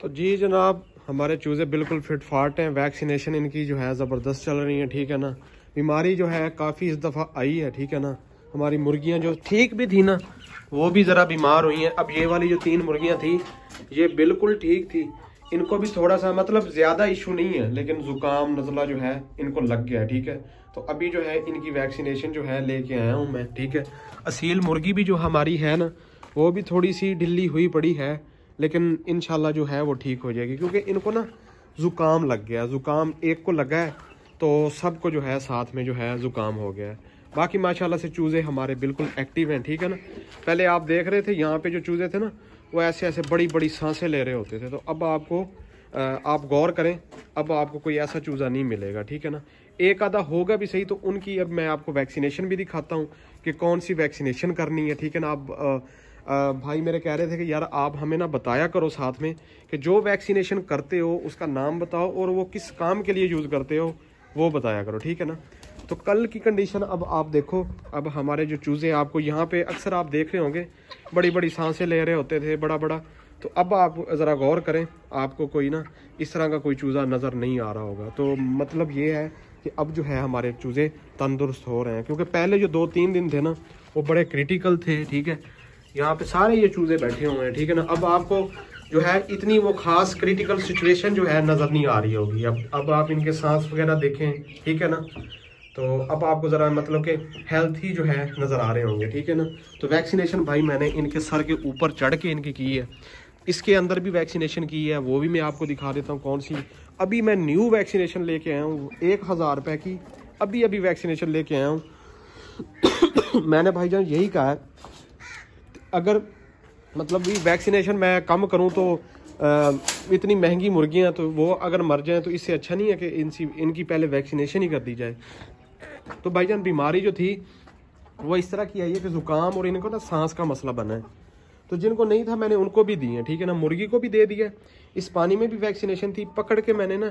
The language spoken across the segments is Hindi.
तो जी जनाब हमारे चूज़े बिल्कुल फिट फाट हैं वैक्सीनेशन इनकी जो है ज़बरदस्त चल रही है ठीक है ना बीमारी जो है काफ़ी इस दफ़ा आई है ठीक है ना हमारी मुर्गियाँ जो ठीक भी थी ना वो भी ज़रा बीमार हुई हैं अब ये वाली जो तीन मुर्गियाँ थी ये बिल्कुल ठीक थी इनको भी थोड़ा सा मतलब ज़्यादा इशू नहीं है लेकिन ज़ुकाम नज़ला जो है इनको लग गया ठीक है तो अभी जो है इनकी वैक्सीनेशन जो है लेके आया हूँ मैं ठीक है असील मुर्गी भी जो हमारी है ना वो भी थोड़ी सी ढिल्ली हुई पड़ी है लेकिन इन जो है वो ठीक हो जाएगी क्योंकि इनको ना ज़ुकाम लग गया ज़ुकाम एक को लगा है तो सबको जो है साथ में जो है ज़ुकाम हो गया है बाकी माशाल्लाह से चूज़े हमारे बिल्कुल एक्टिव हैं ठीक है ना पहले आप देख रहे थे यहाँ पे जो चूज़े थे ना वो ऐसे ऐसे बड़ी बड़ी सांसें ले रहे होते थे तो अब आपको आप गौर करें अब आपको कोई ऐसा चूज़ा नहीं मिलेगा ठीक है ना एक आधा होगा भी सही तो उनकी अब मैं आपको वैक्सीनेशन भी दिखाता हूँ कि कौन सी वैक्सीनेशन करनी है ठीक है ना आप भाई मेरे कह रहे थे कि यार आप हमें ना बताया करो साथ में कि जो वैक्सीनेशन करते हो उसका नाम बताओ और वो किस काम के लिए यूज़ करते हो वो बताया करो ठीक है ना तो कल की कंडीशन अब आप देखो अब हमारे जो चूज़े आपको यहाँ पे अक्सर आप देख रहे होंगे बड़ी बड़ी सांसें ले रहे होते थे बड़ा बड़ा तो अब आप ज़रा गौर करें आपको कोई ना इस तरह का कोई चूज़ा नज़र नहीं आ रहा होगा तो मतलब ये है कि अब जो है हमारे चूज़े तंदुरुस्त हो रहे हैं क्योंकि पहले जो दो तीन दिन थे ना वो बड़े क्रिटिकल थे ठीक है यहाँ पे सारे ये चूज़े बैठे हुए हैं ठीक है ना अब आपको जो है इतनी वो खास क्रिटिकल सिचुएशन जो है नज़र नहीं आ रही होगी अब अब आप इनके सांस वगैरह देखें ठीक है ना तो अब आपको ज़रा मतलब के हेल्थ ही जो है नज़र आ रहे होंगे ठीक है ना तो वैक्सीनेशन भाई मैंने इनके सर के ऊपर चढ़ के इनकी की है इसके अंदर भी वैक्सीनेशन की है वो भी मैं आपको दिखा देता हूँ कौन सी अभी मैं न्यू वैक्सीनेशन लेके आया हूँ एक हज़ार रुपये की अभी अभी वैक्सीनेशन लेके आया हूँ मैंने भाई जान यही कहा है अगर मतलब भी वैक्सीनेशन मैं कम करूँ तो आ, इतनी महंगी मुर्गियाँ तो वो अगर मर जाएं तो इससे अच्छा नहीं है कि इनसी इनकी पहले वैक्सीनेशन ही कर दी जाए तो भाईजान बीमारी जो थी वो इस तरह की आई है कि ज़ुकाम और इनको ना सांस का मसला बना है तो जिनको नहीं था मैंने उनको भी दिए ठीक है ना मुर्गी को भी दे दिया इस पानी में भी वैक्सीनेशन थी पकड़ के मैंने ना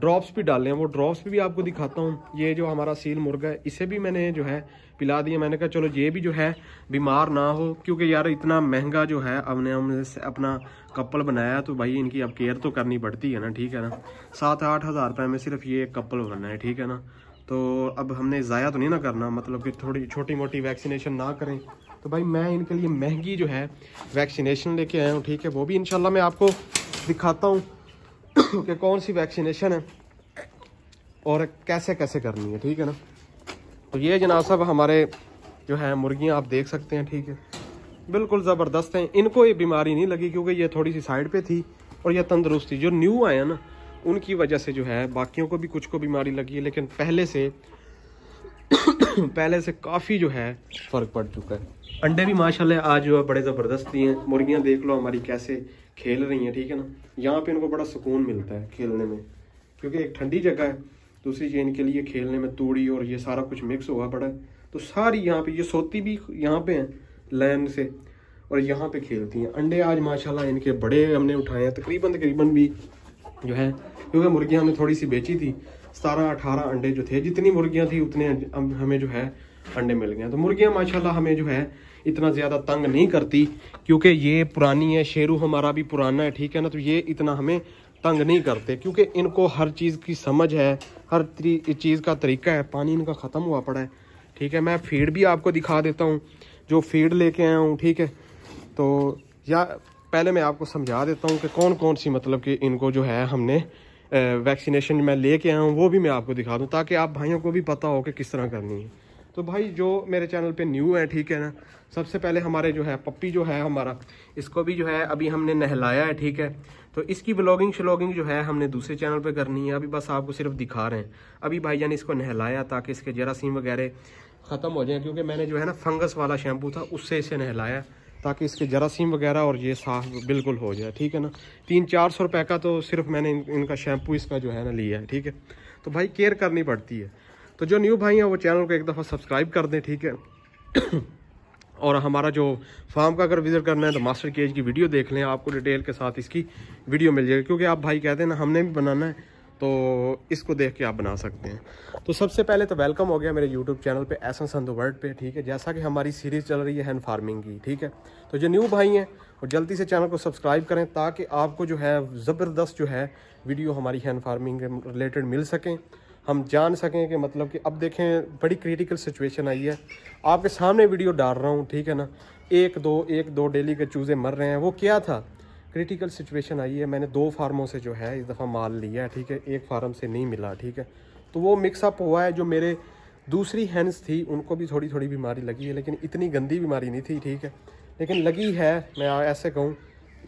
ड्रॉप्स भी डाले हैं वो ड्रॉप्स भी, भी आपको दिखाता हूँ ये जो हमारा सील मुर्गा है इसे भी मैंने जो है पिला दिया मैंने कहा चलो ये भी जो है बीमार ना हो क्योंकि यार इतना महंगा जो है हमने हमने अपना कपल बनाया तो भाई इनकी अब केयर तो करनी पड़ती है ना ठीक है ना सात आठ हज़ार रुपये में सिर्फ ये कपल बनना है ठीक है ना तो अब हमने ज़ाया तो नहीं ना करना मतलब कि थोड़ी छोटी मोटी वैक्सीनेशन ना करें तो भाई मैं इनके लिए महंगी जो है वैक्सीनेशन लेके आया हूँ ठीक है वो भी इनशाला मैं आपको दिखाता हूँ कि कौन सी वैक्सीनेशन है और कैसे कैसे करनी है ठीक है ना तो ये जनाब साहब हमारे जो है मुर्गियाँ आप देख सकते हैं ठीक है बिल्कुल ज़बरदस्त हैं इनको ये बीमारी नहीं लगी क्योंकि ये थोड़ी सी साइड पे थी और यह तंदरुस्ती जो न्यू आया ना उनकी वजह से जो है बाकियों को भी कुछ को बीमारी लगी है लेकिन पहले से पहले से काफ़ी जो है फ़र्क पड़ चुका है अंडे भी माशाल्लाह आज जो है बड़े ज़बरदस्त हैं मुर्गियाँ देख लो हमारी कैसे खेल रही हैं ठीक है ना यहाँ पे इनको बड़ा सुकून मिलता है खेलने में क्योंकि एक ठंडी जगह है दूसरी चीज़ इनके लिए खेलने में तूड़ी और ये सारा कुछ मिक्स हुआ पड़ा है तो सारी यहाँ पे ये सोती भी यहाँ पे हैं लैन से और यहाँ पे खेलती हैं अंडे आज माशाला इनके बड़े हमने उठाए हैं तकरीबन तकरीबन भी जो है क्योंकि मुर्गियाँ हमने थोड़ी सी बेची थी सतारह अठारह अंडे जो थे जितनी मुर्गियाँ थी उतने अं-, हमें जो है अंडे मिल गए तो मुर्गियाँ माशाल्लाह हमें जो है इतना ज़्यादा तंग नहीं करती क्योंकि ये पुरानी है शेरू हमारा भी पुराना है ठीक है ना तो ये इतना हमें तंग नहीं करते क्योंकि इनको हर चीज़ की समझ है हर चीज़ का तरीका है पानी इनका ख़त्म हुआ पड़ा है ठीक है मैं फीड भी आपको दिखा देता हूँ जो फीड लेके आया हूँ ठीक है तो या पहले मैं आपको समझा देता हूँ कि कौन कौन सी मतलब कि इनको जो है हमने वैक्सीनेशन मैं लेके आया हूँ वो भी मैं आपको दिखा दूँ ताकि आप भाइयों को भी पता हो कि किस तरह करनी है तो भाई जो मेरे चैनल पे न्यू है ठीक है ना सबसे पहले हमारे जो है पप्पी जो है हमारा इसको भी जो है अभी हमने नहलाया है ठीक है तो इसकी ब्लॉगिंग शलॉगिंग जो है हमने दूसरे चैनल पे करनी है अभी बस आपको सिर्फ दिखा रहे हैं अभी भाई जान इसको नहलाया ताकि इसके जरासीम वगैरह ख़त्म हो जाए क्योंकि मैंने जो है ना फंगस वाला शैम्पू था उससे इसे नहलाया ताकि इसके जरासीम वगैरह और ये साफ बिल्कुल हो जाए ठीक है ना तीन चार सौ रुपये का तो सिर्फ मैंने इन, इनका शैम्पू इसका जो है ना लिया है ठीक है तो भाई केयर करनी पड़ती है तो जो न्यू भाई हैं वो चैनल को एक दफ़ा सब्सक्राइब कर दें ठीक है और हमारा जो फार्म का अगर विज़िट करना है तो मास्टर केज की वीडियो देख लें आपको डिटेल के साथ इसकी वीडियो मिल जाएगी क्योंकि आप भाई कहते हैं ना हमने भी बनाना है तो इसको देख के आप बना सकते हैं तो सबसे पहले तो वेलकम हो गया मेरे यूट्यूब चैनल पे एसन एन द वर्ल्ड पे ठीक है जैसा कि हमारी सीरीज़ चल रही है हैंड फार्मिंग की ठीक है तो जो न्यू भाई हैं और जल्दी से चैनल को सब्सक्राइब करें ताकि आपको जो है ज़बरदस्त जो है वीडियो हमारी हैंड फार्मिंग के रिलेटेड मिल सकें हम जान सकें कि मतलब कि अब देखें बड़ी क्रिटिकल सिचुएशन आई है आपके सामने वीडियो डाल रहा हूँ ठीक है ना एक दो एक दो डेली के चूज़े मर रहे हैं वो क्या था क्रिटिकल सिचुएशन आई है मैंने दो फार्मों से जो है इस दफ़ा माल लिया है ठीक है एक फार्म से नहीं मिला ठीक है तो वो मिक्सअप हुआ है जो मेरे दूसरी हैंड्स थी उनको भी थोड़ी थोड़ी बीमारी लगी है लेकिन इतनी गंदी बीमारी नहीं थी ठीक है लेकिन लगी है मैं ऐसे कहूँ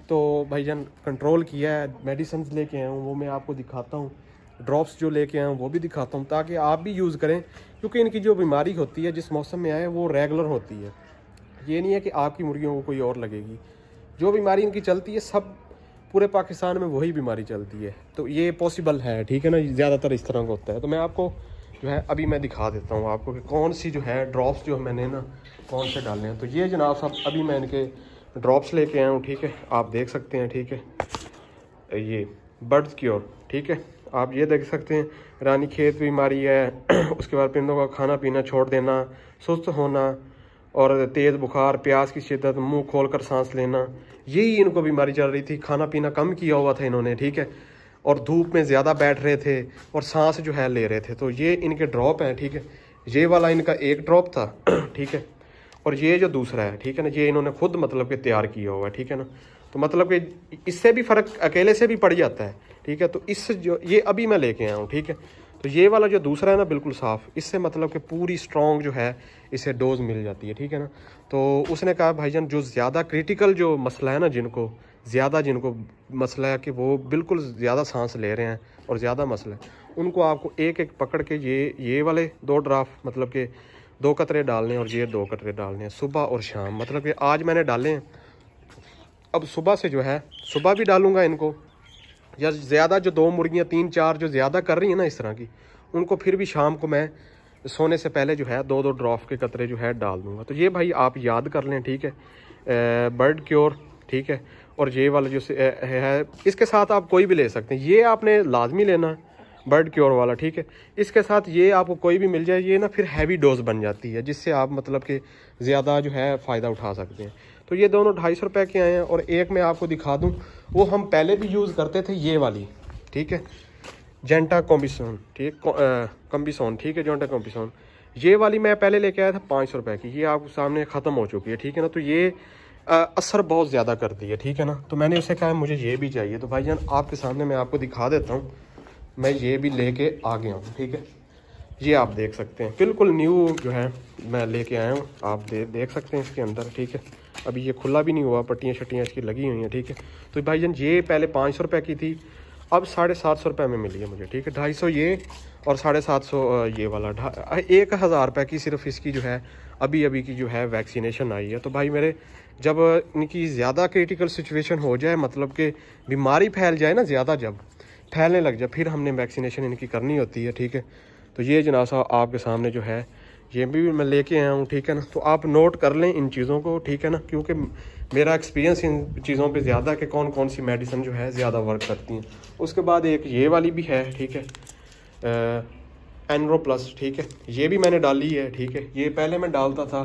तो भाई जान कंट्रोल किया है मेडिसिन लेके आया हूँ वो मैं आपको दिखाता हूँ ड्रॉप्स जो लेके आया हूँ वो भी दिखाता हूँ ताकि आप भी यूज़ करें क्योंकि इनकी जो बीमारी होती है जिस मौसम में आए वो रेगुलर होती है ये नहीं है कि आपकी मुर्गियों को कोई और लगेगी जो बीमारी इनकी चलती है सब पूरे पाकिस्तान में वही बीमारी चलती है तो ये पॉसिबल है ठीक है ना ज़्यादातर इस तरह का होता है तो मैं आपको जो है अभी मैं दिखा देता हूँ आपको कि कौन सी जो है ड्रॉप्स जो मैंने ना कौन से डालने हैं तो ये जनाब साहब अभी मैं इनके ड्रॉप्स लेके आया हूँ ठीक है आप देख सकते हैं ठीक है ये बर्ड्स की ओर ठीक है आप ये देख सकते हैं रानी खेत बीमारी है उसके बाद पिंदों का खाना पीना छोड़ देना सुस्त होना और तेज़ बुखार प्यास की शिद्दत मुंह खोलकर सांस लेना यही इनको बीमारी चल रही थी खाना पीना कम किया हुआ था इन्होंने ठीक है और धूप में ज़्यादा बैठ रहे थे और सांस जो है ले रहे थे तो ये इनके ड्रॉप हैं ठीक है ये वाला इनका एक ड्रॉप था ठीक है और ये जो दूसरा है ठीक है ना ये इन्होंने खुद मतलब कि तैयार किया हुआ है ठीक है ना तो मतलब कि इससे भी फ़र्क अकेले से भी पड़ जाता है ठीक है तो इस जो ये अभी मैं लेके आया हूँ ठीक है तो ये वाला जो दूसरा है ना बिल्कुल साफ़ इससे मतलब कि पूरी स्ट्रॉन्ग जो है इसे डोज मिल जाती है ठीक है ना तो उसने कहा भाईजान जो ज़्यादा क्रिटिकल जो मसला है ना जिनको ज़्यादा जिनको मसला है कि वो बिल्कुल ज़्यादा सांस ले रहे हैं और ज़्यादा मसला है उनको आपको एक एक पकड़ के ये ये वाले दो ड्राफ्ट मतलब के दो कतरे डालने और ये दो कतरे डालने हैं सुबह और शाम मतलब कि आज मैंने डाले हैं अब सुबह से जो है सुबह भी डालूंगा इनको या ज़्यादा जो दो मुर्गियाँ तीन चार जो ज़्यादा कर रही हैं ना इस तरह की उनको फिर भी शाम को मैं सोने से पहले जो है दो दो ड्रॉफ के कतरे जो है डाल दूँगा तो ये भाई आप याद कर लें ठीक है बर्ड क्योर ठीक है और ये वाला जो है इसके साथ आप कोई भी ले सकते हैं ये आपने लाजमी लेना बर्ड क्योर वाला ठीक है इसके साथ ये आपको कोई भी मिल जाए ये ना फिर हैवी डोज बन जाती है जिससे आप मतलब कि ज़्यादा जो है फ़ायदा उठा सकते हैं तो ये दोनों ढाई सौ रुपये के आए हैं और एक मैं आपको दिखा दूँ वो हम पहले भी यूज़ करते थे ये वाली ठीक है जेंटा कॉम्बिसोन ठीक कम्बिसोन ठीक है जेंटा कॉम्बिसोन ये वाली मैं पहले लेके आया था पाँच सौ रुपये की ये आपके सामने ख़त्म हो चुकी है ठीक है ना तो ये आ, असर बहुत ज़्यादा करती है ठीक है ना तो मैंने उसे कहा मुझे ये भी चाहिए तो भाई जान आपके सामने मैं आपको दिखा देता हूँ मैं ये भी लेके आ गया हूँ ठीक है ये आप देख सकते हैं बिल्कुल न्यू जो है मैं लेके आया हूँ आप दे, देख सकते हैं इसके अंदर ठीक है अभी ये खुला भी नहीं हुआ पट्टियाँ शट्टियाँ इसकी लगी हुई हैं ठीक है तो भाई जान ये पहले पाँच सौ रुपये की थी अब साढ़े सात सौ रुपये में मिली है मुझे ठीक है ढाई सौ ये और साढ़े सात सौ ये वाला एक हज़ार रुपये की सिर्फ इसकी जो है अभी अभी की जो है वैक्सीनेशन आई है तो भाई मेरे जब इनकी ज़्यादा क्रिटिकल सिचुएशन हो जाए मतलब कि बीमारी फैल जाए ना ज़्यादा जब फैलने लग जाए फिर हमने वैक्सीनेशन इनकी करनी होती है ठीक है तो ये जनासा आपके सामने जो है ये भी मैं लेके आया हूँ ठीक है ना तो आप नोट कर लें इन चीज़ों को ठीक है ना क्योंकि मेरा एक्सपीरियंस इन चीज़ों पे ज़्यादा कि कौन कौन सी मेडिसिन जो है ज़्यादा वर्क करती हैं उसके बाद एक ये वाली भी है ठीक है एनरो प्लस ठीक है ये भी मैंने डाली है ठीक है ये पहले मैं डालता था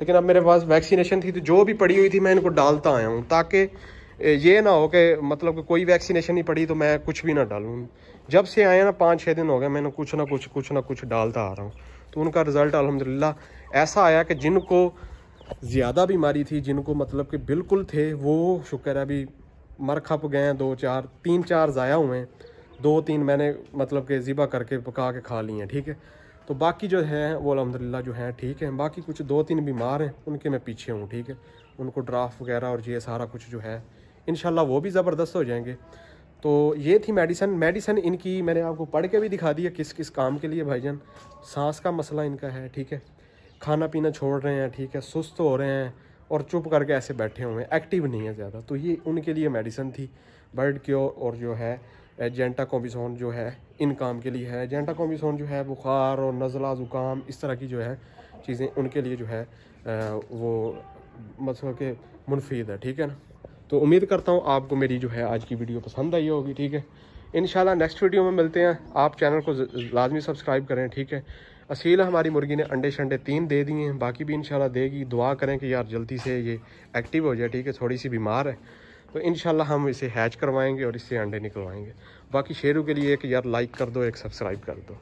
लेकिन अब मेरे पास वैक्सीनेशन थी तो जो भी पड़ी हुई थी मैं इनको डालता आया हूँ ताकि ये ना हो कि मतलब कोई वैक्सीनेशन नहीं पड़ी तो मैं कुछ भी ना डालूँ जब से आया ना पाँच छः दिन हो गए मैंने कुछ ना कुछ कुछ ना कुछ डालता आ रहा हूँ तो उनका रिज़ल्ट अलहमदिल्ला ऐसा आया कि जिनको ज़्यादा बीमारी थी जिनको मतलब कि बिल्कुल थे वो शुक्र है अभी मर खप गए हैं दो चार तीन चार ज़ाया हुए हैं दो तीन मैंने मतलब के ज़िबा करके पका के खा लिए हैं ठीक है तो बाकी जो हैं वो अलहमदिल्ला जो हैं ठीक है बाकी कुछ दो तीन बीमार हैं उनके मैं पीछे हूँ ठीक है उनको ड्राफ्ट वगैरह और ये सारा कुछ जो है इन वो भी ज़बरदस्त हो जाएंगे तो ये थी मेडिसन मेडिसन इनकी मैंने आपको पढ़ के भी दिखा दिया किस किस काम के लिए भाईजान सांस का मसला इनका है ठीक है खाना पीना छोड़ रहे हैं ठीक है सुस्त हो रहे हैं और चुप करके ऐसे बैठे हुए हैं एक्टिव नहीं है ज़्यादा तो ये उनके लिए मेडिसन थी बर्ड क्योर और जो है जेंटा कॉम्बिसोन जो है इन काम के लिए है जेंटा कॉम्बिसोन जो है बुखार और नज़ला ज़ुकाम इस तरह की जो है चीज़ें उनके लिए जो है वो मतलब के मुनफीद है ठीक है ना तो उम्मीद करता हूँ आपको मेरी जो है आज की वीडियो पसंद आई होगी ठीक है इन नेक्स्ट वीडियो में मिलते हैं आप चैनल को लाजमी सब्सक्राइब करें ठीक है असील हमारी मुर्गी ने अंडे शंडे तीन दे दिए हैं बाकी भी इंशाल्लाह देगी दुआ करें कि यार जल्दी से ये एक्टिव हो जाए ठीक है थोड़ी सी बीमार है तो इन हम इसे हैच करवाएंगे और इससे अंडे निकलवाएंगे बाकी शेरों के लिए एक यार लाइक कर दो एक सब्सक्राइब कर दो